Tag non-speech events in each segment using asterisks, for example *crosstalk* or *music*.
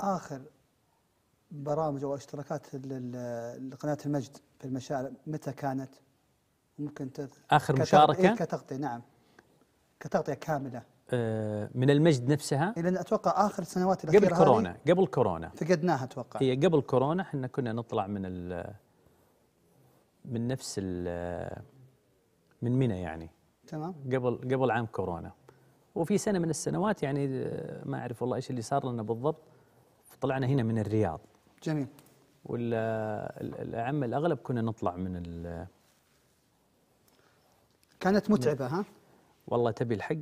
اخر برامج او اشتراكات لقناه المجد في المشاعر متى كانت؟ ممكن تذكر اخر مشاركه؟ إيه كتغطيه نعم كتغطيه كامله آه، من المجد نفسها؟ إيه، لان اتوقع اخر سنوات الاخيره قبل كورونا قبل كورونا فقدناها اتوقع هي قبل كورونا احنا كنا نطلع من ال من نفس ال من منى يعني تمام قبل قبل عام كورونا وفي سنه من السنوات يعني آه، ما اعرف والله ايش اللي صار لنا بالضبط فطلعنا هنا من الرياض جميل والأعمة الأغلب كنا نطلع من ال كانت متعبة ها؟ والله تبي الحق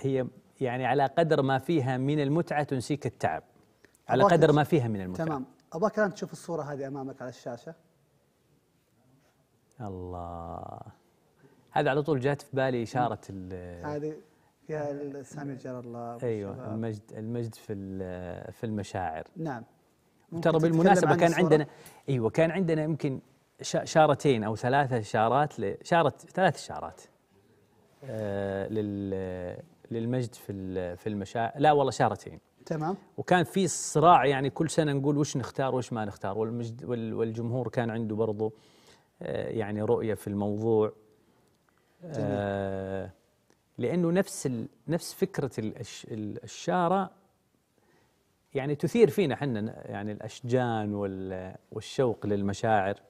هي يعني على قدر ما فيها من المتعة تنسيك التعب على قدر ما فيها من المتعة تمام أباك الآن تشوف الصورة هذه أمامك على الشاشة الله هذا على طول جات في بالي إشارة هذه فيها سامي الجار الله ايوه المجد المجد في في المشاعر نعم ترى بالمناسبه كان عندنا ايوه كان عندنا يمكن شارتين او ثلاثه شارات شاره ثلاث شارات آه، لل للمجد في في المشاعر لا والله شارتين تمام وكان في صراع يعني كل سنه نقول وش نختار وش ما نختار والمجد والجمهور كان عنده برضه آه، يعني رؤيه في الموضوع جميل. آه، لانه نفس ال... نفس فكره الشاره يعني تثير فينا احنا يعني الاشجان وال... والشوق للمشاعر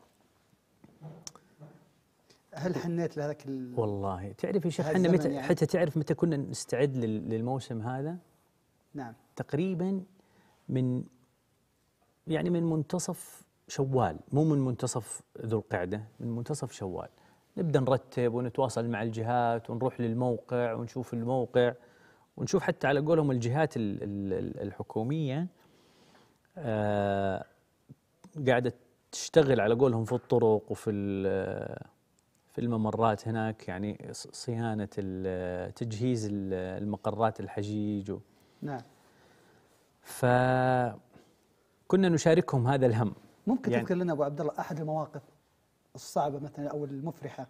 هل حنيت لهذاك ال... والله تعرف يا شيخ متى يعني. حتى تعرف متى كنا نستعد لل... للموسم هذا نعم تقريبا من يعني من منتصف شوال مو من منتصف ذو القعده من منتصف شوال نبدا نرتب ونتواصل مع الجهات ونروح للموقع ونشوف الموقع ونشوف حتى على قولهم الجهات الحكوميه آه، قاعده تشتغل على قولهم في الطرق وفي في الممرات هناك يعني صيانه تجهيز المقرات الحجيج و نعم فكنا نشاركهم هذا الهم ممكن يعني تذكر لنا ابو عبد الله احد المواقف الصعبة مثلا أو المفرحة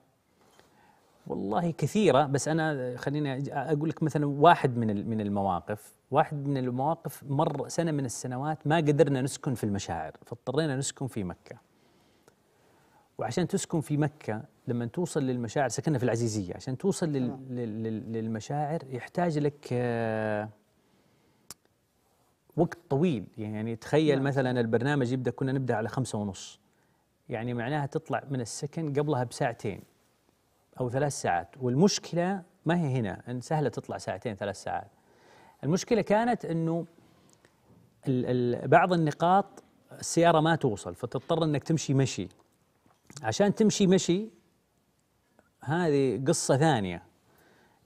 والله كثيرة بس أنا خليني أقول لك مثلا واحد من من المواقف واحد من المواقف مر سنة من السنوات ما قدرنا نسكن في المشاعر فاضطرينا نسكن في مكة وعشان تسكن في مكة لما توصل للمشاعر سكننا في العزيزية عشان توصل للمشاعر يحتاج لك آه، وقت طويل يعني تخيل نعم. مثلا البرنامج يبدأ كنا نبدأ على خمسة ونص يعني معناها تطلع من السكن قبلها بساعتين أو ثلاث ساعات والمشكلة ما هي هنا إن سهلة تطلع ساعتين ثلاث ساعات المشكلة كانت أنه بعض النقاط السيارة ما توصل فتضطر أنك تمشي مشي عشان تمشي مشي هذه قصة ثانية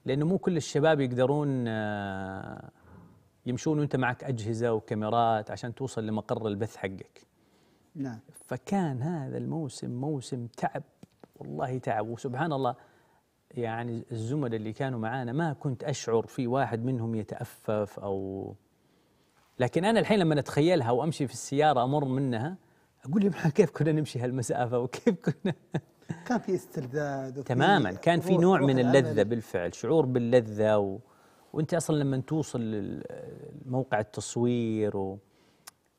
لأنه مو كل الشباب يقدرون آه، يمشون وانت معك أجهزة وكاميرات عشان توصل لمقر البث حقك نعم فكان هذا الموسم موسم تعب والله تعب وسبحان الله يعني الزملاء اللي كانوا معانا ما كنت أشعر في واحد منهم يتأفف أو لكن أنا الحين لما أتخيلها وأمشي في السيارة أمر منها أقول لهم كيف كنا نمشي هالمسافة وكيف كنا كان في استرداد تماما كان في نوع من اللذة بالفعل شعور باللذة و... وأنت أصلا لما توصل موقع التصوير و...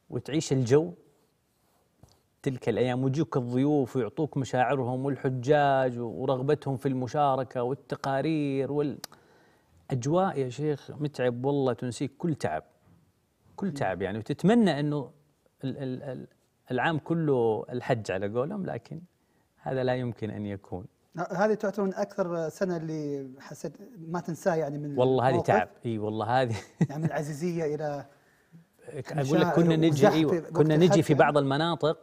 وتعيش الجو تلك الأيام ويجوك الضيوف ويعطوك مشاعرهم والحجاج ورغبتهم في المشاركة والتقارير وال أجواء يا شيخ متعب والله تنسيك كل تعب كل تعب يعني وتتمنى أنه العام كله الحج على قولهم لكن هذا لا يمكن أن يكون هذه تعتبر من اكثر سنه اللي حسيت ما تنساه يعني من والله هذه تعب اي والله هذه *laughs* يعني من العزيزيه الى اقول لك كنا نجي كنا نجي في يعني. بعض المناطق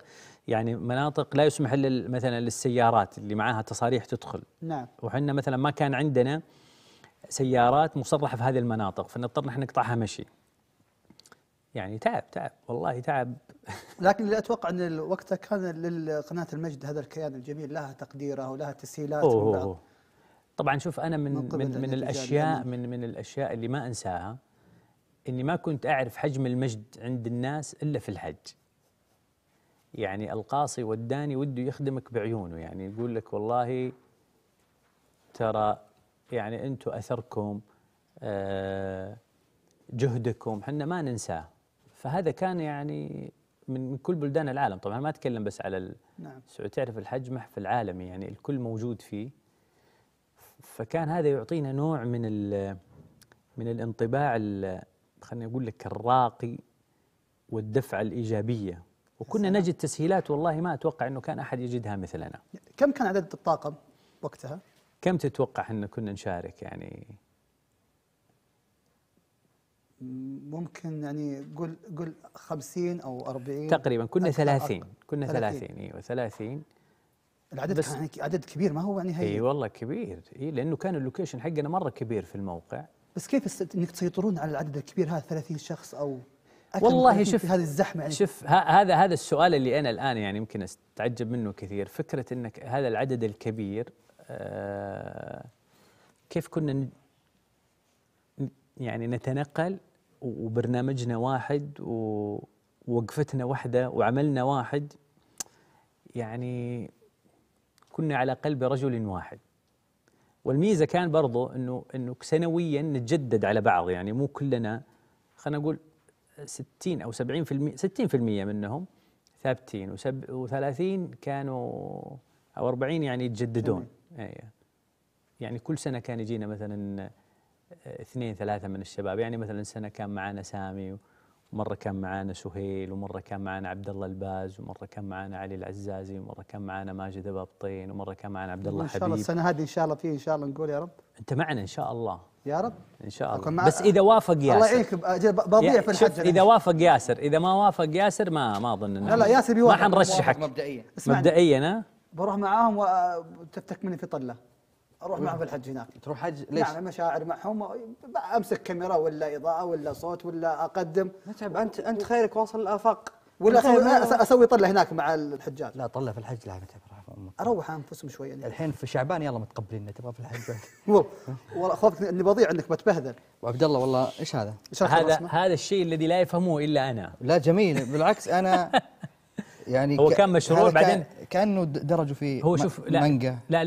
يعني مناطق لا يسمح مثلا للسيارات اللي معاها تصاريح تدخل نعم وحنا مثلا ما كان عندنا سيارات مصرحه في هذه المناطق فنضطر نحن نقطعها مشي يعني تعب تعب والله تعب *laughs* لكن اللي اتوقع ان وقتها كان لقناه المجد هذا الكيان الجميل لها تقديره ولها تسهيلات أوه أوه طبعا شوف انا من من, من, من الاشياء من من الاشياء اللي ما انساها اني ما كنت اعرف حجم المجد عند الناس الا في الحج يعني القاصي والداني وده يخدمك بعيونه يعني يقول لك والله ترى يعني انتم اثركم آه، جهدكم احنا ما ننساه فهذا كان يعني من كل بلدان العالم طبعا ما اتكلم بس على نعم تعرف الحج محفل عالمي يعني الكل موجود فيه فكان هذا يعطينا نوع من من الانطباع خليني اقول لك الراقي والدفعه الايجابيه وكنا نجد تسهيلات والله ما أتوقع أنه كان أحد يجدها مثلنا كم كان عدد الطاقم وقتها؟ كم تتوقع أن كنا نشارك يعني؟ ممكن يعني قل قل 50 او 40 تقريبا كنا 30 كنا 30 ايوه 30 العدد كان يعني عدد كبير ما هو يعني هي اي والله كبير اي لانه كان اللوكيشن حقنا مره كبير في الموقع بس كيف انك تسيطرون على العدد الكبير هذا 30 شخص او والله شوف هذه الزحمه يعني شوف هذا هذا السؤال اللي انا الان يعني يمكن استعجب منه كثير فكره انك هذا العدد الكبير آه كيف كنا يعني نتنقل وبرنامجنا واحد ووقفتنا واحده وعملنا واحد يعني كنا على قلب رجل واحد والميزه كان برضو انه انه سنويا نتجدد على بعض يعني مو كلنا خلينا نقول 60 او 70% 60% منهم ثابتين و30 كانوا او 40 يعني يتجددون اي يعني كل سنه كان يجينا مثلا آه، اثنين ثلاثه من الشباب يعني مثلا سنه كان معنا سامي ومره كان معنا سهيل ومره كان معنا عبد الله الباز ومره كان معنا علي العزازي ومره كان معنا ماجد ابو ابطين ومره كان معنا عبد الله حبيب ان شاء الله السنه هذه ان شاء الله فيه ان شاء الله نقول يا رب انت معنا ان شاء الله يا رب ان شاء الله بس اذا وافق ياسر الله يعينك بضيع في الحج اذا وافق ياسر اذا ما وافق ياسر ما ما اظن انه لا ياسر بيوافق ما حنرشحك مبدئيا مبدئيا بروح معاهم وتفتك أه، مني في طله اروح معهم في الحج هناك تروح حج نعم، ليش؟ يعني مشاعر معهم امسك كاميرا ولا اضاءه ولا صوت ولا اقدم متعب انت انت خيرك واصل الافاق ولا اسوي طله هناك مع الحجاج لا طله في الحج لا متعب اروح انفسهم شوي يعني. الحين في شعبان يلا متقبلين تبغى في الحج *laughs* والله والله خوفك اني بضيع عندك بتبهذل وعبد الله والله ايش هذا؟ هذا هذا الشيء الذي لا يفهمه الا انا لا جميل بالعكس انا *laughs* يعني هو كان مشروع بعدين كانه درجوا في هو شوف لا مانجا لا